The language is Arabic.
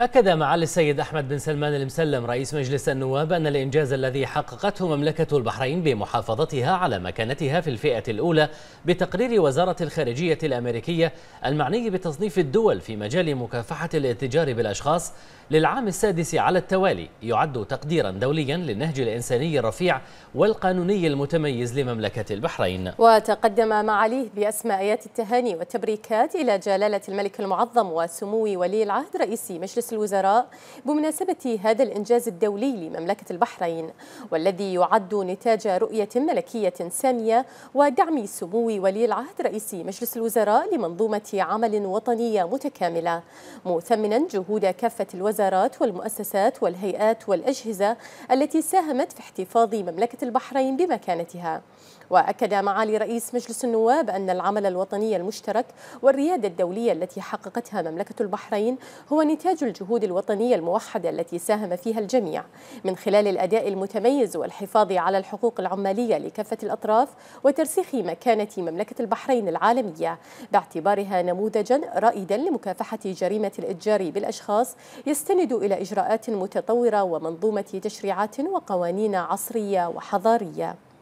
أكد معالي السيد أحمد بن سلمان المسلم رئيس مجلس النواب أن الإنجاز الذي حققته مملكة البحرين بمحافظتها على مكانتها في الفئة الأولى بتقرير وزارة الخارجية الأمريكية المعني بتصنيف الدول في مجال مكافحة الاتجار بالأشخاص للعام السادس على التوالي يعد تقديرا دوليا للنهج الإنساني الرفيع والقانوني المتميز لمملكة البحرين وتقدم معاليه بأسماء آيات التهاني والتبريكات إلى جلالة الملك المعظم وسمو ولي العهد رئيس مجلس مجلس الوزراء بمناسبة هذا الإنجاز الدولي لمملكة البحرين والذي يعد نتاج رؤية ملكية سامية ودعم سمو ولي العهد رئيس مجلس الوزراء لمنظومة عمل وطنية متكاملة مثمنا جهود كافة الوزارات والمؤسسات والهيئات والأجهزة التي ساهمت في احتفاظ مملكة البحرين بمكانتها وأكد معالي رئيس مجلس النواب أن العمل الوطني المشترك والريادة الدولية التي حققتها مملكة البحرين هو نتاج الجهود الوطنية الموحدة التي ساهم فيها الجميع من خلال الأداء المتميز والحفاظ على الحقوق العمالية لكافة الأطراف وترسيخ مكانة مملكة البحرين العالمية باعتبارها نموذجا رائدا لمكافحة جريمة الإتجار بالأشخاص يستند إلى إجراءات متطورة ومنظومة تشريعات وقوانين عصرية وحضارية